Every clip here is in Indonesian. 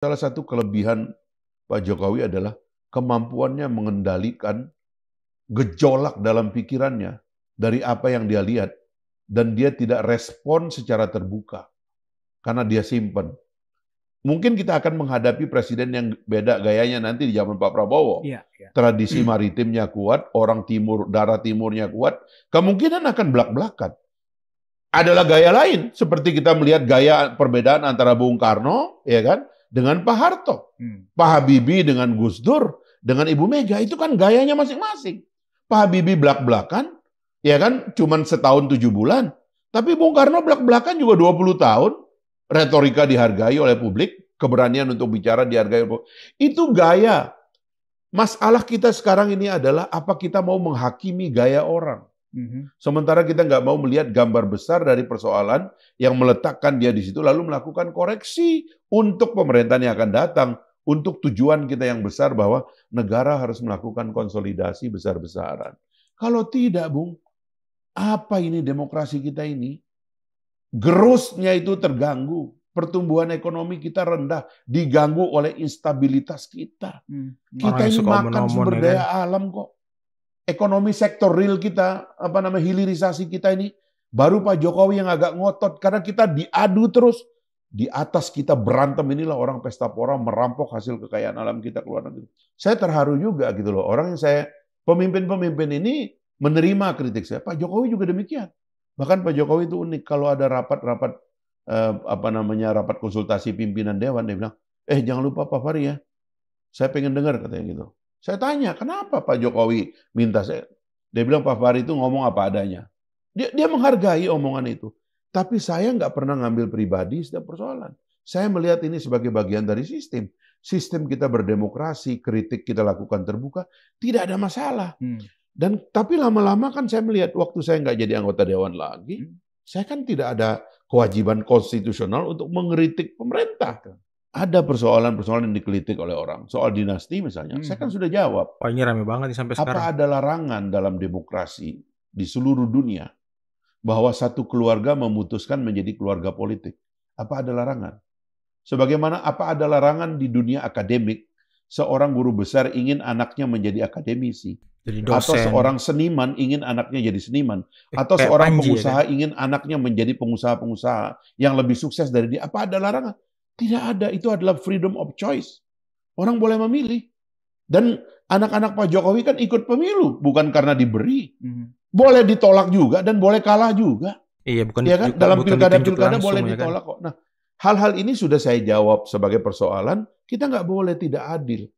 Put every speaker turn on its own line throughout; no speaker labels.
Salah satu kelebihan Pak Jokowi adalah kemampuannya mengendalikan gejolak dalam pikirannya dari apa yang dia lihat dan dia tidak respon secara terbuka karena dia simpen. Mungkin kita akan menghadapi presiden yang beda gayanya nanti di zaman Pak Prabowo. Ya, ya. Tradisi maritimnya kuat, orang timur, darah timurnya kuat, kemungkinan akan belak-belakan. Adalah gaya lain, seperti kita melihat gaya perbedaan antara Bung Karno, ya kan, dengan Pak Harto, hmm. Pak Habibie dengan Gus Dur, dengan Ibu Mega itu kan gayanya masing-masing. Pak Habibie belak-belakan, ya kan, cuman setahun tujuh bulan. Tapi Bung Karno belak-belakan juga 20 tahun. Retorika dihargai oleh publik, keberanian untuk bicara dihargai oleh Itu gaya. Masalah kita sekarang ini adalah apa kita mau menghakimi gaya orang. Mhm. Sementara kita nggak mau melihat gambar besar dari persoalan yang meletakkan dia di situ, lalu melakukan koreksi untuk pemerintahan yang akan datang, untuk tujuan kita yang besar bahwa negara harus melakukan konsolidasi besar-besaran. Kalau tidak, Bung, apa ini demokrasi kita ini? Gerusnya itu terganggu. Pertumbuhan ekonomi kita rendah, diganggu oleh instabilitas kita. Hmm. Kita Orang ini makan sumber daya kan. alam kok ekonomi sektor real kita, apa namanya hilirisasi kita ini, baru Pak Jokowi yang agak ngotot karena kita diadu terus di atas kita berantem inilah orang pesta pora merampok hasil kekayaan alam kita keluar negeri. Saya terharu juga gitu loh orang yang saya pemimpin-pemimpin ini menerima kritik saya. Pak Jokowi juga demikian. Bahkan Pak Jokowi itu unik kalau ada rapat-rapat eh, apa namanya rapat konsultasi pimpinan dewan dia bilang, "Eh jangan lupa Pak Fahri ya. Saya pengen dengar," katanya gitu. Saya tanya, kenapa Pak Jokowi minta saya? Dia bilang Pak Fahri itu ngomong apa adanya. Dia, dia menghargai omongan itu. Tapi saya nggak pernah ngambil pribadi setiap persoalan. Saya melihat ini sebagai bagian dari sistem. Sistem kita berdemokrasi, kritik kita lakukan terbuka, tidak ada masalah. Hmm. Dan tapi lama-lama kan saya melihat waktu saya nggak jadi anggota dewan lagi, hmm. saya kan tidak ada kewajiban konstitusional untuk mengkritik pemerintah ada persoalan-persoalan yang dikritik oleh orang. Soal dinasti misalnya, hmm. saya kan hmm. sudah jawab. Oh, ini rame banget nih sampai sekarang. Apa ada larangan dalam demokrasi di seluruh dunia bahwa satu keluarga memutuskan menjadi keluarga politik? Apa ada larangan? Sebagaimana apa ada larangan di dunia akademik, seorang guru besar ingin anaknya menjadi akademisi. Jadi dosen. Atau seorang seniman ingin anaknya jadi seniman. Eh, Atau seorang pengusaha ya. ingin anaknya menjadi pengusaha-pengusaha yang lebih sukses dari dia. Apa ada larangan? Tidak ada, itu adalah freedom of choice. Orang boleh memilih. Dan anak-anak Pak Jokowi kan ikut pemilu, bukan karena diberi. Hmm. Boleh ditolak juga dan boleh kalah juga. Iya, bukan iya kan? ya kan? Dalam pilkada-pilkada boleh ditolak kan? kok. Nah, hal-hal ini sudah saya jawab sebagai persoalan, kita nggak boleh tidak adil.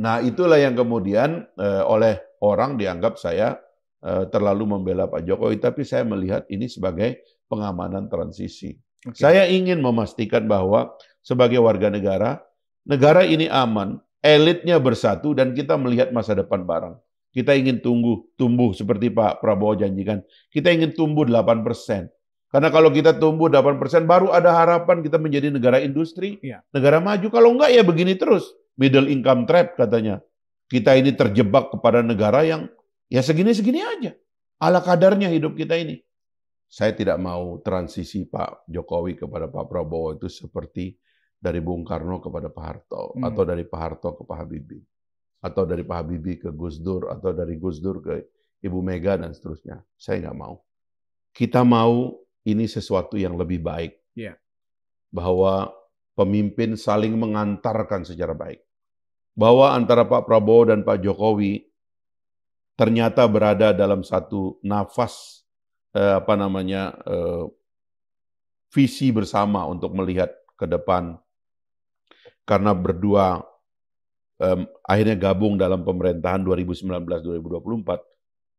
Nah, itulah yang kemudian eh, oleh orang dianggap saya eh, terlalu membela Pak Jokowi, tapi saya melihat ini sebagai pengamanan transisi. Okay. Saya ingin memastikan bahwa sebagai warga negara, negara ini aman, elitnya bersatu, dan kita melihat masa depan bareng. Kita ingin tunggu tumbuh seperti Pak Prabowo janjikan. Kita ingin tumbuh 8 persen. Karena kalau kita tumbuh 8 persen, baru ada harapan kita menjadi negara industri, ya. negara maju. Kalau enggak ya begini terus. Middle income trap katanya. Kita ini terjebak kepada negara yang ya segini-segini aja. Ala kadarnya hidup kita ini saya tidak mau transisi Pak Jokowi kepada Pak Prabowo itu seperti dari Bung Karno kepada Pak Harto, hmm. atau dari Pak Harto ke Pak Habibie, atau dari Pak Habibie ke Gus Dur, atau dari Gus Dur ke Ibu Mega, dan seterusnya. Saya nggak mau. Kita mau ini sesuatu yang lebih baik. Yeah. Bahwa pemimpin saling mengantarkan secara baik. Bahwa antara Pak Prabowo dan Pak Jokowi ternyata berada dalam satu nafas eh, apa namanya eh, visi bersama untuk melihat ke depan karena berdua eh, akhirnya gabung dalam pemerintahan 2019-2024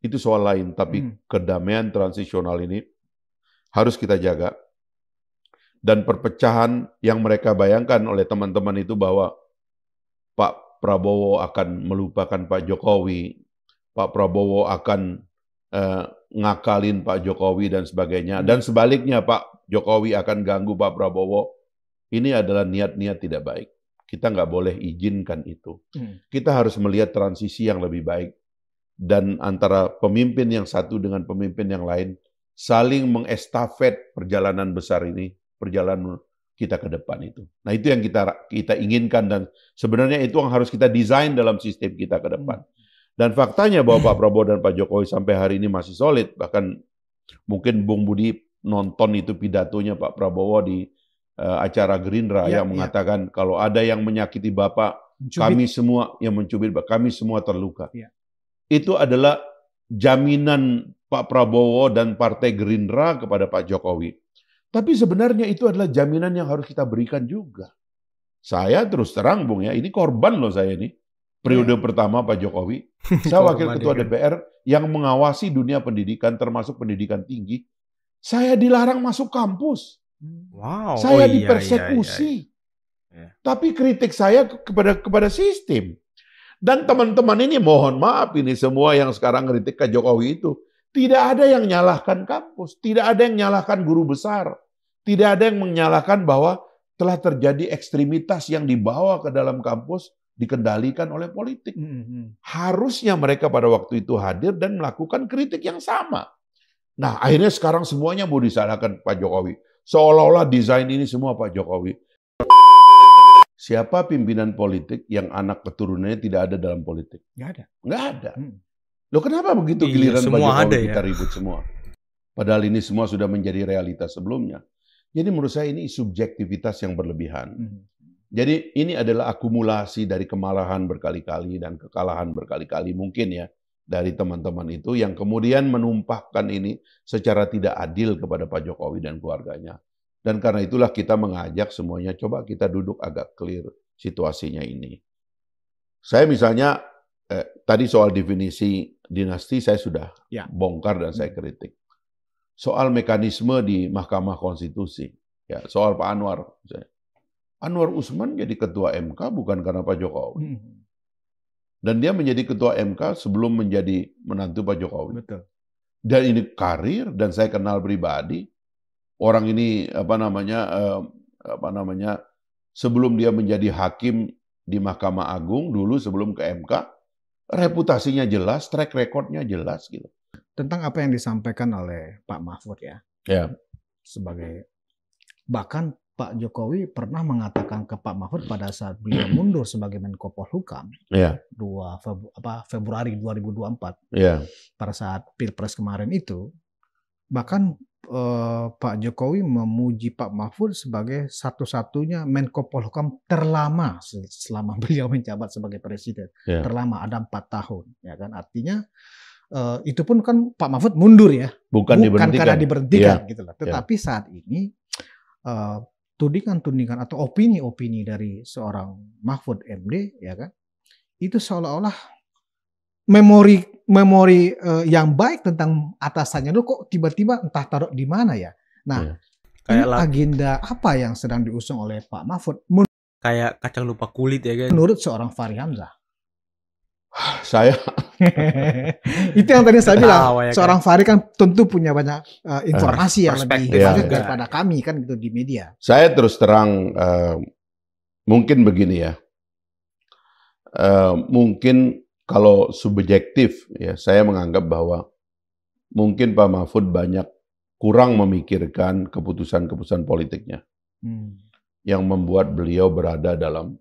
itu soal lain tapi hmm. kedamaian transisional ini harus kita jaga dan perpecahan yang mereka bayangkan oleh teman-teman itu bahwa Pak Prabowo akan melupakan Pak Jokowi, Pak Prabowo akan eh, ngakalin Pak Jokowi dan sebagainya. Dan sebaliknya Pak Jokowi akan ganggu Pak Prabowo. Ini adalah niat-niat tidak baik. Kita nggak boleh izinkan itu. Hmm. Kita harus melihat transisi yang lebih baik. Dan antara pemimpin yang satu dengan pemimpin yang lain, saling mengestafet perjalanan besar ini, perjalanan kita ke depan itu. Nah itu yang kita kita inginkan dan sebenarnya itu yang harus kita desain dalam sistem kita ke depan. Hmm. Dan faktanya bahwa Pak Prabowo dan Pak Jokowi sampai hari ini masih solid, bahkan mungkin Bung Budi nonton itu pidatonya Pak Prabowo di uh, acara Gerindra ya, yang iya. mengatakan ya. kalau ada yang menyakiti Bapak, mencubit. kami semua yang mencubit, kami semua terluka. Ya. Itu adalah jaminan Pak Prabowo dan Partai Gerindra kepada Pak Jokowi. Tapi sebenarnya itu adalah jaminan yang harus kita berikan juga. Saya terus terang, Bung ya, ini korban loh saya ini periode iya. pertama Pak Jokowi, saya wakil ketua DPR yang mengawasi dunia pendidikan termasuk pendidikan tinggi, saya dilarang masuk kampus. Wow. Saya oh, iya, dipersekusi. Iya, iya, iya. Tapi kritik saya kepada kepada sistem. Dan teman-teman ini mohon maaf ini semua yang sekarang kritik ke Jokowi itu tidak ada yang nyalahkan kampus, tidak ada yang nyalahkan guru besar, tidak ada yang menyalahkan bahwa telah terjadi ekstremitas yang dibawa ke dalam kampus dikendalikan oleh politik. Hmm, hmm. Harusnya mereka pada waktu itu hadir dan melakukan kritik yang sama. Nah, akhirnya sekarang semuanya mau disalahkan Pak Jokowi. Seolah-olah desain ini semua Pak Jokowi. Siapa pimpinan politik yang anak keturunannya tidak ada dalam politik? Nggak ada. Nggak ada. Hmm. Loh kenapa begitu iya, giliran iya, Pak Jokowi ada, ya. kita ribut semua? Padahal ini semua sudah menjadi realitas sebelumnya. Jadi menurut saya ini subjektivitas yang berlebihan. Hmm jadi ini adalah akumulasi dari kemalahan berkali-kali dan kekalahan berkali-kali mungkin ya dari teman-teman itu yang kemudian menumpahkan ini secara tidak adil kepada Pak Jokowi dan keluarganya. Dan karena itulah kita mengajak semuanya coba kita duduk agak clear situasinya ini. Saya misalnya eh, tadi soal definisi dinasti saya sudah ya. bongkar dan saya hmm. kritik. Soal mekanisme di Mahkamah Konstitusi, ya soal Pak Anwar misalnya Anwar Usman jadi ketua MK bukan karena Pak Jokowi. Hmm. Dan dia menjadi ketua MK sebelum menjadi menantu Pak Jokowi. Betul. Dan ini karir dan saya kenal pribadi orang ini apa namanya eh, apa namanya sebelum dia menjadi hakim di Mahkamah Agung dulu sebelum ke MK reputasinya jelas, track recordnya jelas gitu.
Tentang apa yang disampaikan oleh Pak Mahfud ya. Ya. Sebagai bahkan Pak Jokowi pernah mengatakan ke Pak Mahfud pada saat beliau mundur sebagai Menko Polhukam yeah. 2 Febru apa, Februari 2024 yeah. Iya. pada saat Pilpres kemarin itu bahkan eh, Pak Jokowi memuji Pak Mahfud sebagai satu-satunya Menko Polhukam terlama selama beliau menjabat sebagai presiden yeah. terlama ada empat tahun ya kan artinya eh, itu pun kan Pak Mahfud mundur ya, bukan, bukan diberhentikan. karena diberhentikan yeah. gitu iya. Tetapi yeah. saat ini eh, tudingan-tudingan atau opini-opini dari seorang Mahfud MD ya kan itu seolah-olah memori memori uh, yang baik tentang atasannya lo kok tiba-tiba entah taruh di mana ya nah ya. kayak ini agenda apa yang sedang diusung oleh Pak Mahfud kayak kacang lupa kulit ya kan. menurut seorang Fahri Hamzah
saya
itu yang tadi saya bilang ya, seorang kan? Fahri kan tentu punya banyak uh, informasi uh, yang lebih banyak ya, daripada kami kan gitu di media
saya terus terang uh, mungkin begini ya uh, mungkin kalau subjektif ya saya menganggap bahwa mungkin Pak Mahfud banyak kurang memikirkan keputusan-keputusan politiknya hmm. yang membuat beliau berada dalam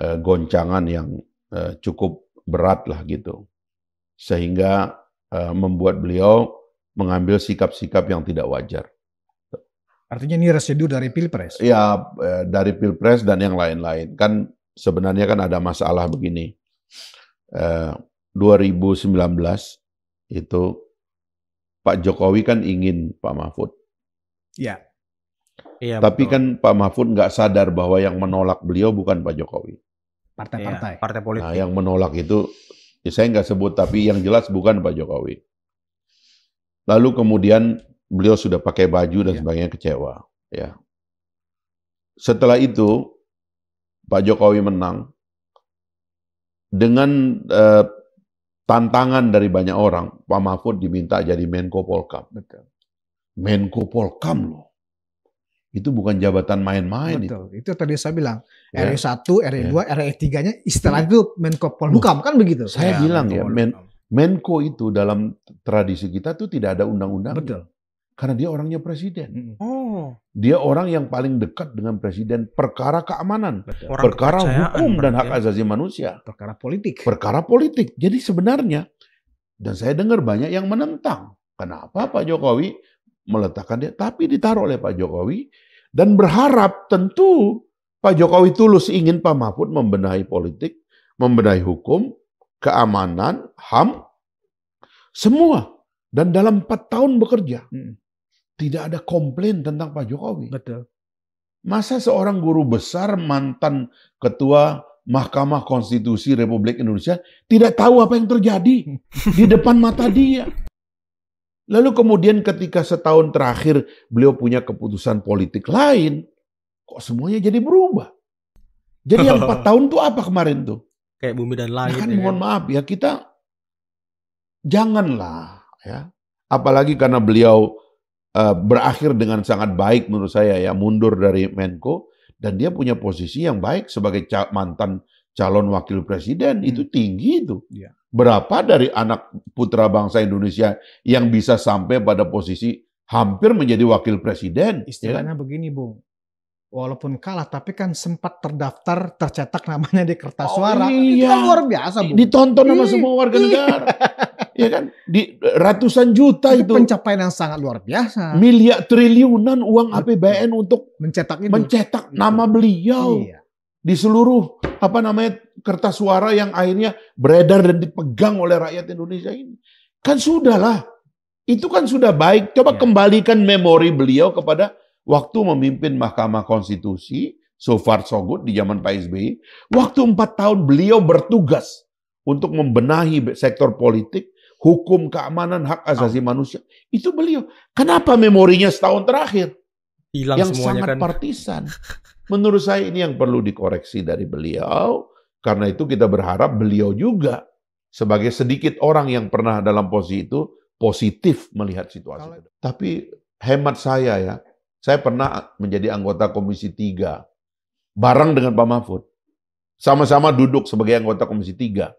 uh, goncangan yang cukup berat lah gitu. Sehingga uh, membuat beliau mengambil sikap-sikap yang tidak wajar.
Artinya ini residu dari pilpres?
Ya, dari pilpres dan yang lain-lain. Kan sebenarnya kan ada masalah begini. Eh, 2019 itu Pak Jokowi kan ingin Pak Mahfud.
Ya. Iya, Tapi betul.
kan Pak Mahfud nggak sadar bahwa yang menolak beliau bukan Pak Jokowi.
Partai-partai. Ya,
partai politik. Nah, yang menolak itu, ya saya nggak sebut, tapi yang jelas bukan Pak Jokowi. Lalu kemudian beliau sudah pakai baju dan ya. sebagainya kecewa. Ya. Setelah itu, Pak Jokowi menang dengan eh, tantangan dari banyak orang. Pak Mahfud diminta jadi Menko Polkam. Menko Polkam loh. Itu bukan jabatan main-main. Betul. Itu. itu tadi saya bilang ya. RE1,
RE2, ya. RE3-nya istilah itu Menko Polhukam kan begitu. Saya ya, bilang
ya, Men, Menko itu dalam tradisi kita tuh tidak ada undang-undang. Betul. Karena dia orangnya presiden. Oh. Dia orang yang paling dekat dengan presiden perkara keamanan, Orang perkara hukum dan hak ya. asasi manusia, perkara politik. Perkara politik. Jadi sebenarnya dan saya dengar banyak yang menentang. Kenapa Pak Jokowi meletakkan dia, tapi ditaruh oleh Pak Jokowi dan berharap tentu Pak Jokowi tulus ingin Pak Mahfud membenahi politik, membenahi hukum, keamanan, HAM, semua. Dan dalam empat tahun bekerja, hmm. tidak ada komplain tentang Pak Jokowi. Betul. Masa seorang guru besar mantan ketua Mahkamah Konstitusi Republik Indonesia tidak tahu apa yang terjadi di depan mata dia. Lalu kemudian ketika setahun terakhir beliau punya keputusan politik lain, kok semuanya jadi berubah.
Jadi yang empat
tahun tuh apa kemarin tuh? Kayak bumi dan langit. kan ya kan? mohon maaf ya kita janganlah ya. Apalagi karena beliau uh, berakhir dengan sangat baik menurut saya ya mundur dari Menko dan dia punya posisi yang baik sebagai mantan calon wakil presiden hmm. itu tinggi itu. Ya. Berapa dari anak putra bangsa Indonesia yang bisa sampai pada posisi hampir menjadi wakil presiden? Ya kan? Istilahnya
ya? begini, Bung. Walaupun kalah, tapi kan sempat terdaftar, tercetak namanya di kertas oh, suara. Iya. Itu kan luar biasa, Bung. Ditonton sama semua warga negara.
ya kan? Di ratusan juta itu, itu. Pencapaian yang sangat luar biasa. Miliar triliunan uang APBN untuk mencetak itu. Mencetak iya. nama beliau. Iya di seluruh apa namanya kertas suara yang akhirnya beredar dan dipegang oleh rakyat Indonesia ini. Kan sudahlah. Itu kan sudah baik. Coba ya. kembalikan memori beliau kepada waktu memimpin Mahkamah Konstitusi, so far so good di zaman Pak SBY. Waktu empat tahun beliau bertugas untuk membenahi sektor politik, hukum, keamanan, hak asasi manusia. Itu beliau. Kenapa memorinya setahun terakhir? Hilang yang semuanya sangat kan. partisan. Menurut saya ini yang perlu dikoreksi dari beliau, karena itu kita berharap beliau juga sebagai sedikit orang yang pernah dalam posisi itu positif melihat situasi. Kalau... Tapi hemat saya ya, saya pernah menjadi anggota Komisi 3 bareng dengan Pak Mahfud. Sama-sama duduk sebagai anggota Komisi 3.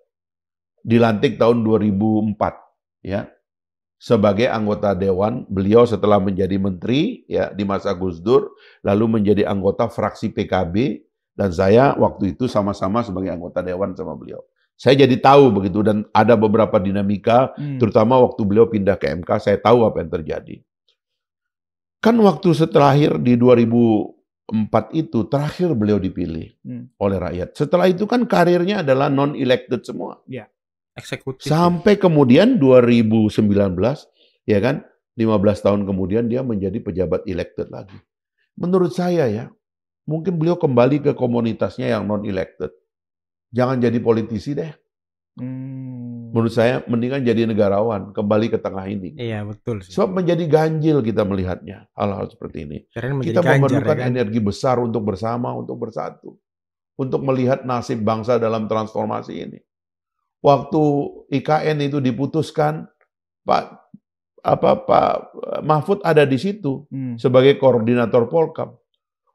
Dilantik tahun 2004 ya sebagai anggota dewan. Beliau setelah menjadi menteri ya di masa Gus Dur, lalu menjadi anggota fraksi PKB dan saya waktu itu sama-sama sebagai anggota dewan sama beliau. Saya jadi tahu begitu dan ada beberapa dinamika hmm. terutama waktu beliau pindah ke MK, saya tahu apa yang terjadi. Kan waktu terakhir di 2004 itu terakhir beliau dipilih hmm. oleh rakyat. Setelah itu kan karirnya adalah non elected semua. Yeah eksekutif. Ya. Sampai kemudian 2019 ya kan 15 tahun kemudian dia menjadi pejabat elected lagi. Menurut saya ya, mungkin beliau kembali ke komunitasnya yang non elected. Jangan jadi politisi deh. Hmm. Menurut saya mendingan jadi negarawan, kembali ke tengah ini. Iya betul. Sih. Sebab menjadi ganjil kita melihatnya hal-hal seperti ini.
Kita memerlukan ya, kan?
energi besar untuk bersama, untuk bersatu, untuk melihat nasib bangsa dalam transformasi ini waktu IKN itu diputuskan Pak apa Pak Mahfud ada di situ hmm. sebagai koordinator Polkam.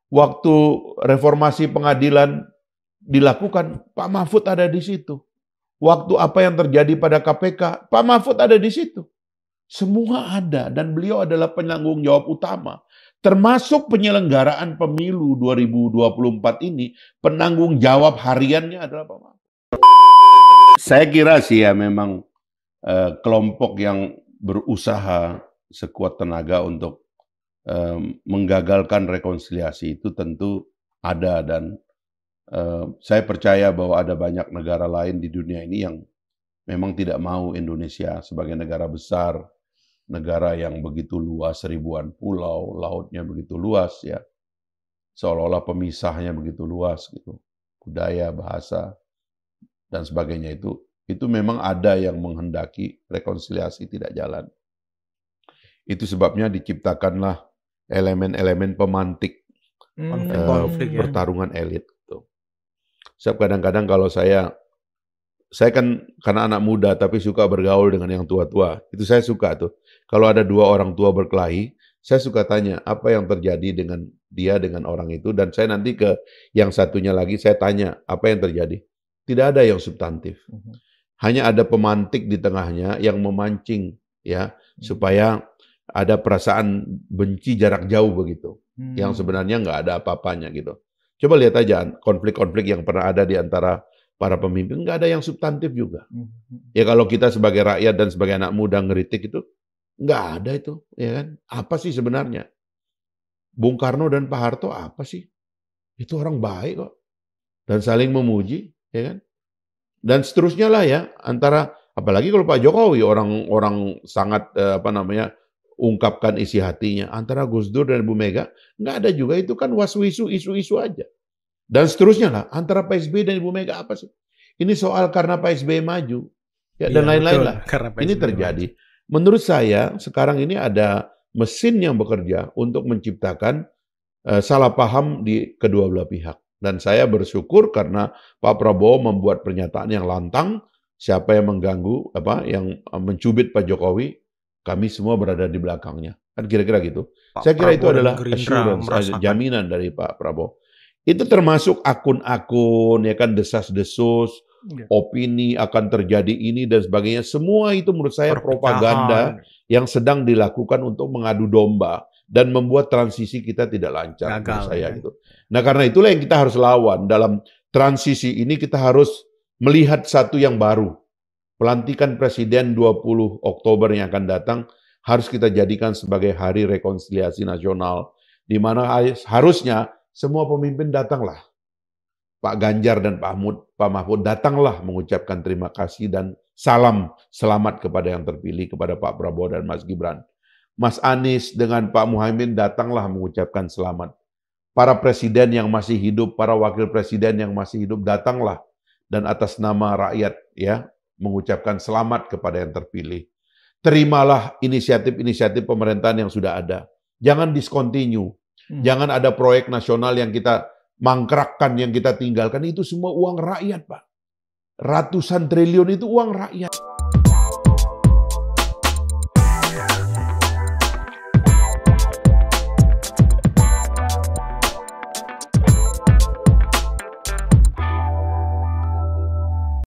Waktu reformasi pengadilan dilakukan, Pak Mahfud ada di situ. Waktu apa yang terjadi pada KPK, Pak Mahfud ada di situ. Semua ada dan beliau adalah penanggung jawab utama. Termasuk penyelenggaraan pemilu 2024 ini, penanggung jawab hariannya adalah Pak Mahfud saya kira sih ya memang eh, kelompok yang berusaha sekuat tenaga untuk eh, menggagalkan rekonsiliasi itu tentu ada dan eh, saya percaya bahwa ada banyak negara lain di dunia ini yang memang tidak mau Indonesia sebagai negara besar, negara yang begitu luas ribuan pulau, lautnya begitu luas ya. Seolah-olah pemisahnya begitu luas gitu. Budaya, bahasa, dan sebagainya itu itu memang ada yang menghendaki rekonsiliasi tidak jalan. Itu sebabnya diciptakanlah elemen-elemen pemantik
uh, pertarungan
ya. elit. Tuh. Sebab kadang-kadang kalau saya saya kan karena anak muda tapi suka bergaul dengan yang tua-tua. Itu saya suka tuh. Kalau ada dua orang tua berkelahi, saya suka tanya apa yang terjadi dengan dia dengan orang itu dan saya nanti ke yang satunya lagi saya tanya apa yang terjadi tidak ada yang substantif. Mhm. Hanya ada pemantik di tengahnya yang memancing ya mhm. supaya ada perasaan benci jarak jauh begitu. Hmm. Yang sebenarnya nggak ada apa-apanya gitu. Coba lihat aja konflik-konflik yang pernah ada di antara para pemimpin nggak ada yang substantif juga. Mhm. Ya kalau kita sebagai rakyat dan sebagai anak muda ngeritik itu nggak ada itu, ya kan? Apa sih sebenarnya? Bung Karno dan Pak Harto apa sih? Itu orang baik kok dan saling memuji ya kan? Dan seterusnya lah ya antara apalagi kalau Pak Jokowi orang-orang sangat eh, apa namanya ungkapkan isi hatinya antara Gus Dur dan Bu Mega nggak ada juga itu kan waswisu isu-isu aja dan seterusnya lah antara Pak SBY dan Ibu Mega apa sih ini soal karena Pak SBY maju ya, dan iya, lain-lain ya, lah ini terjadi maju. menurut saya sekarang ini ada mesin yang bekerja untuk menciptakan uh, salah paham di kedua belah pihak dan saya bersyukur karena Pak Prabowo membuat pernyataan yang lantang, siapa yang mengganggu, apa yang eh, mencubit Pak Jokowi, kami semua berada di belakangnya. Kan kira-kira gitu. Pak saya kira Prabowo itu adalah assurance, eh, jaminan dari Pak Prabowo. Itu termasuk akun-akun, ya kan, desas-desus, Yeah. opini akan terjadi ini dan sebagainya. Semua itu menurut saya Perpecahan. propaganda yang sedang dilakukan untuk mengadu domba dan membuat transisi kita tidak lancar Gagal, saya ya. gitu. Nah, karena itulah yang kita harus lawan dalam transisi ini kita harus melihat satu yang baru. Pelantikan presiden 20 Oktober yang akan datang harus kita jadikan sebagai hari rekonsiliasi nasional di mana harusnya semua pemimpin datanglah. Pak Ganjar dan Pak Mahfud, Pak Mahfud datanglah mengucapkan terima kasih dan salam selamat kepada yang terpilih kepada Pak Prabowo dan Mas Gibran. Mas Anies dengan Pak Muhaimin datanglah mengucapkan selamat. Para presiden yang masih hidup, para wakil presiden yang masih hidup datanglah dan atas nama rakyat ya mengucapkan selamat kepada yang terpilih. Terimalah inisiatif-inisiatif pemerintahan yang sudah ada. Jangan discontinue. Hmm. Jangan ada proyek nasional yang kita mangkrakkan, yang kita tinggalkan. Itu semua uang rakyat, Pak. Ratusan triliun itu uang rakyat.